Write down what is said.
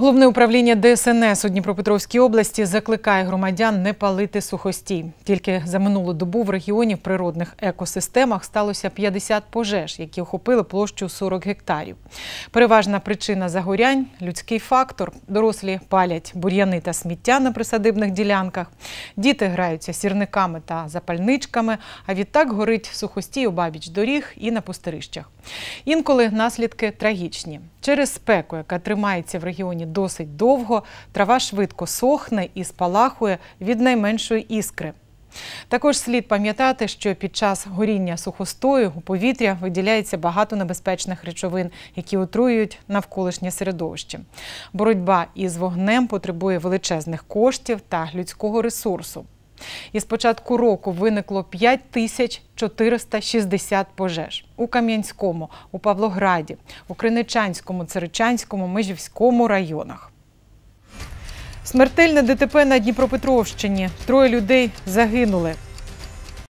Головне управління ДСНС у Дніпропетровській області закликає громадян не палити сухостій. Тільки за минулу добу в регіоні в природних екосистемах сталося 50 пожеж, які охопили площу 40 гектарів. Переважна причина загорянь людський фактор. Дорослі палять бур'яни та сміття на присадибних ділянках. Діти граються сірниками та запальничками. А відтак горить сухостій у бабіч доріг і на пустирищах. Інколи наслідки трагічні. Через спеку, яка тримається в регіоні досить довго, трава швидко сохне і спалахує від найменшої іскри. Також слід пам'ятати, що під час горіння сухостою у повітря виділяється багато небезпечних речовин, які отруюють навколишнє середовище. Боротьба із вогнем потребує величезних коштів та людського ресурсу. І з початку року виникло 5460 пожеж у Кам'янському, у Павлограді, у Криничанському, Циричанському, Межівському районах. Смертельне ДТП на Дніпропетровщині. Троє людей загинули.